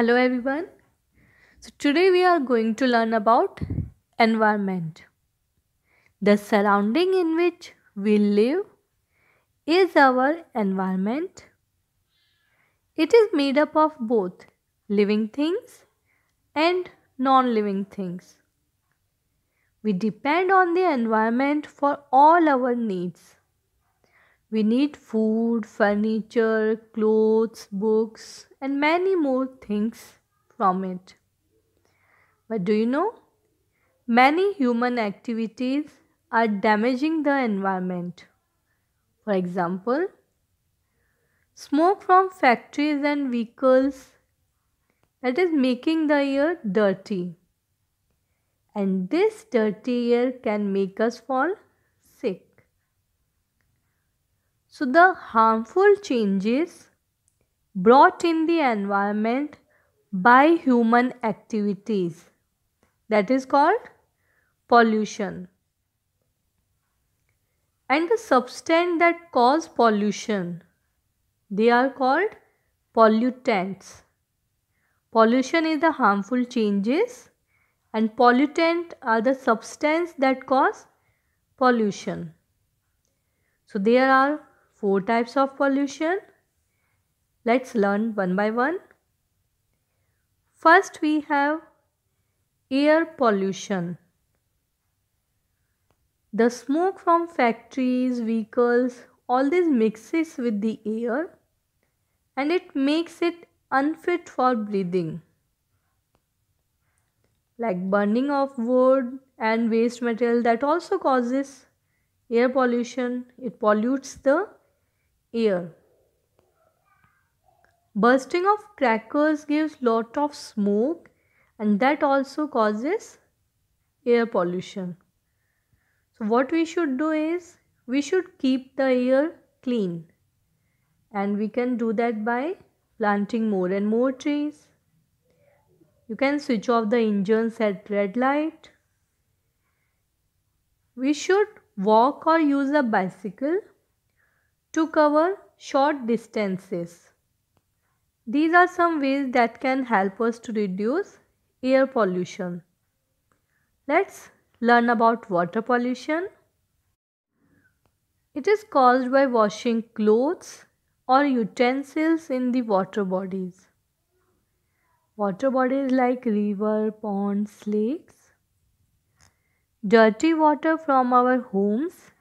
Hello everyone. So today we are going to learn about environment. The surrounding in which we live is our environment. It is made up of both living things and non-living things. We depend on the environment for all our needs. We need food, furniture, clothes, books, and many more things from it. But do you know? Many human activities are damaging the environment. For example, smoke from factories and vehicles that is making the air dirty. And this dirty air can make us fall so the harmful changes brought in the environment by human activities that is called pollution and the substance that cause pollution they are called pollutants pollution is the harmful changes and pollutant are the substance that cause pollution so there are four types of pollution. Let's learn one by one. First we have air pollution. The smoke from factories, vehicles, all this mixes with the air and it makes it unfit for breathing. Like burning of wood and waste material that also causes air pollution. It pollutes the air. Bursting of crackers gives lot of smoke and that also causes air pollution. So what we should do is we should keep the air clean and we can do that by planting more and more trees. You can switch off the engines at red light. We should walk or use a bicycle to cover short distances. These are some ways that can help us to reduce air pollution. Let's learn about water pollution. It is caused by washing clothes or utensils in the water bodies. Water bodies like river, ponds, lakes. Dirty water from our homes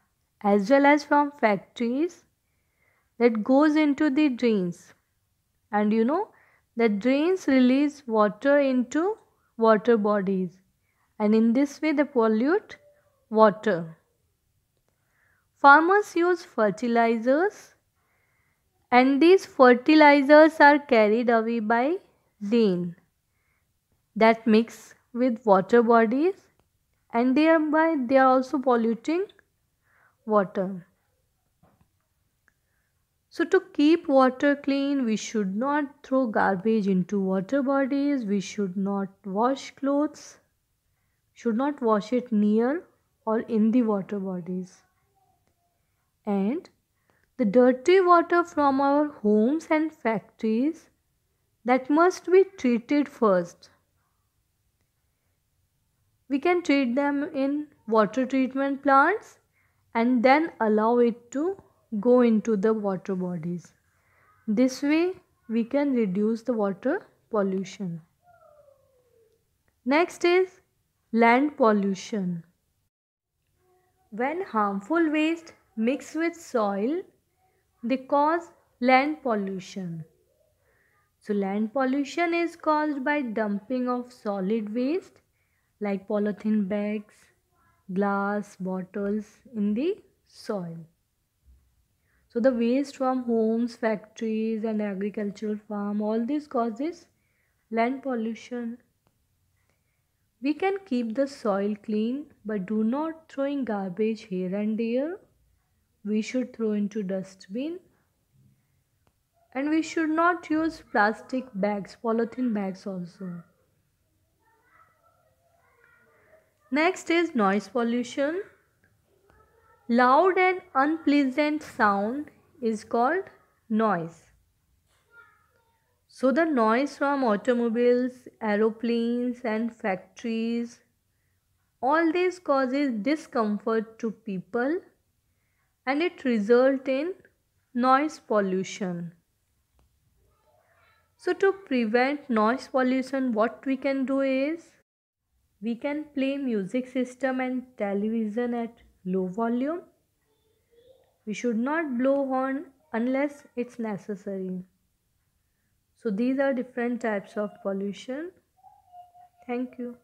as well as from factories that goes into the drains and you know that drains release water into water bodies and in this way they pollute water. Farmers use fertilizers and these fertilizers are carried away by rain that mix with water bodies and thereby they are also polluting water. So to keep water clean, we should not throw garbage into water bodies. We should not wash clothes. Should not wash it near or in the water bodies. And the dirty water from our homes and factories that must be treated first. We can treat them in water treatment plants and then allow it to go into the water bodies. This way we can reduce the water pollution. Next is land pollution. When harmful waste mix with soil, they cause land pollution. So land pollution is caused by dumping of solid waste like polythene bags, glass bottles in the soil so the waste from homes factories and agricultural farm all this causes land pollution we can keep the soil clean but do not throwing garbage here and there we should throw into dustbin and we should not use plastic bags polythene bags also next is noise pollution loud and unpleasant sound is called noise. So the noise from automobiles, aeroplanes and factories, all this causes discomfort to people and it results in noise pollution. So to prevent noise pollution what we can do is we can play music system and television at low volume. We should not blow horn unless it's necessary. So these are different types of pollution. Thank you.